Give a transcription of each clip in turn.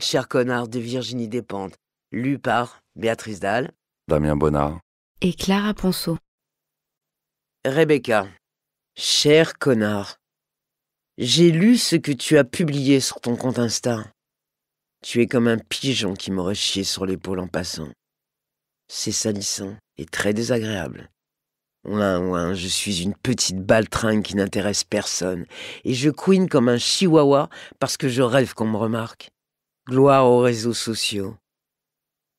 Cher connard de Virginie Despentes, lu par Béatrice Dahl, Damien Bonnard et Clara Ponceau. Rebecca, cher connard, j'ai lu ce que tu as publié sur ton compte Insta. Tu es comme un pigeon qui m'aurait chié sur l'épaule en passant. C'est salissant et très désagréable. Ouin, ouin, je suis une petite baltringue qui n'intéresse personne, et je couine comme un chihuahua parce que je rêve qu'on me remarque. Gloire aux réseaux sociaux.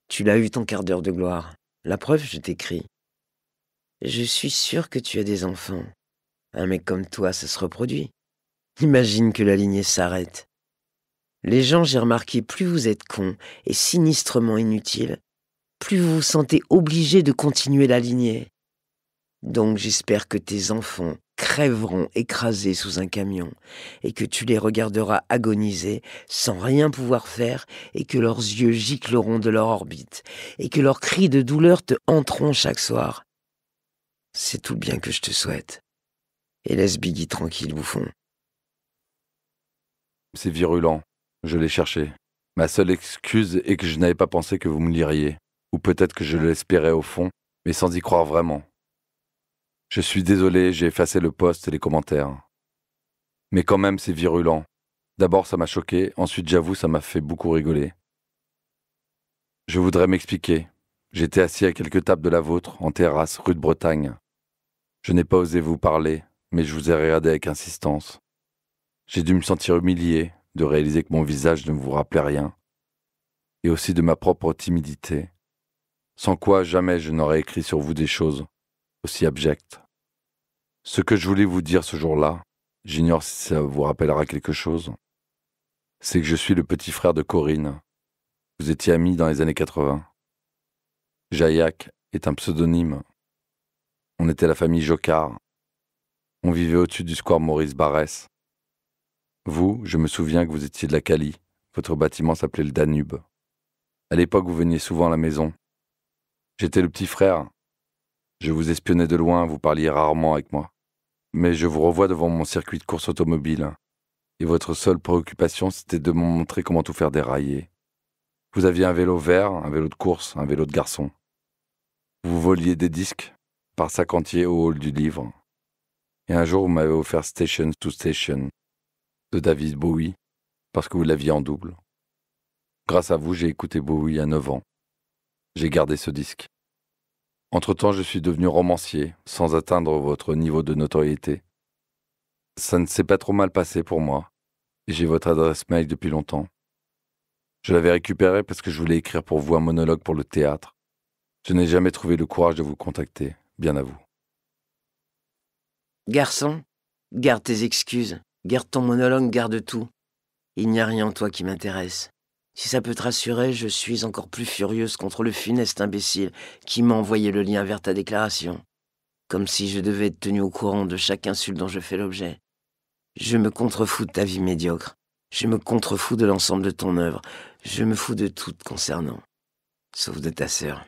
Tu l'as eu ton quart d'heure de gloire. La preuve, je t'écris. Je suis sûr que tu as des enfants. Un mec comme toi, ça se reproduit. Imagine que la lignée s'arrête. Les gens, j'ai remarqué, plus vous êtes cons et sinistrement inutiles, plus vous vous sentez obligé de continuer la lignée. Donc j'espère que tes enfants crèveront écrasés sous un camion, et que tu les regarderas agoniser sans rien pouvoir faire, et que leurs yeux gicleront de leur orbite, et que leurs cris de douleur te hanteront chaque soir. C'est tout le bien que je te souhaite. Et laisse Biggie tranquille, bouffon. C'est virulent. Je l'ai cherché. Ma seule excuse est que je n'avais pas pensé que vous me liriez. Ou peut-être que je l'espérais au fond, mais sans y croire vraiment. Je suis désolé, j'ai effacé le poste et les commentaires. Mais quand même, c'est virulent. D'abord, ça m'a choqué, ensuite, j'avoue, ça m'a fait beaucoup rigoler. Je voudrais m'expliquer. J'étais assis à quelques tables de la vôtre, en terrasse, rue de Bretagne. Je n'ai pas osé vous parler, mais je vous ai regardé avec insistance. J'ai dû me sentir humilié de réaliser que mon visage ne vous rappelait rien, et aussi de ma propre timidité, sans quoi jamais je n'aurais écrit sur vous des choses aussi abjecte. Ce que je voulais vous dire ce jour-là, j'ignore si ça vous rappellera quelque chose, c'est que je suis le petit frère de Corinne. Vous étiez amis dans les années 80. Jayak est un pseudonyme. On était la famille Jocard. On vivait au-dessus du square Maurice Barrès. Vous, je me souviens que vous étiez de la Cali. Votre bâtiment s'appelait le Danube. À l'époque, vous veniez souvent à la maison. J'étais le petit frère, je vous espionnais de loin, vous parliez rarement avec moi. Mais je vous revois devant mon circuit de course automobile. Et votre seule préoccupation, c'était de me montrer comment tout faire dérailler. Vous aviez un vélo vert, un vélo de course, un vélo de garçon. Vous voliez des disques par sac entier au hall du livre. Et un jour, vous m'avez offert Station to Station de David Bowie parce que vous l'aviez en double. Grâce à vous, j'ai écouté Bowie à 9 ans. J'ai gardé ce disque. Entre-temps, je suis devenu romancier, sans atteindre votre niveau de notoriété. Ça ne s'est pas trop mal passé pour moi. J'ai votre adresse mail depuis longtemps. Je l'avais récupérée parce que je voulais écrire pour vous un monologue pour le théâtre. Je n'ai jamais trouvé le courage de vous contacter, bien à vous. Garçon, garde tes excuses, garde ton monologue, garde tout. Il n'y a rien en toi qui m'intéresse. Si ça peut te rassurer, je suis encore plus furieuse contre le funeste imbécile qui m'a envoyé le lien vers ta déclaration. Comme si je devais être tenu au courant de chaque insulte dont je fais l'objet. Je me contrefous de ta vie médiocre. Je me contrefous de l'ensemble de ton œuvre. Je me fous de tout concernant. Sauf de ta sœur.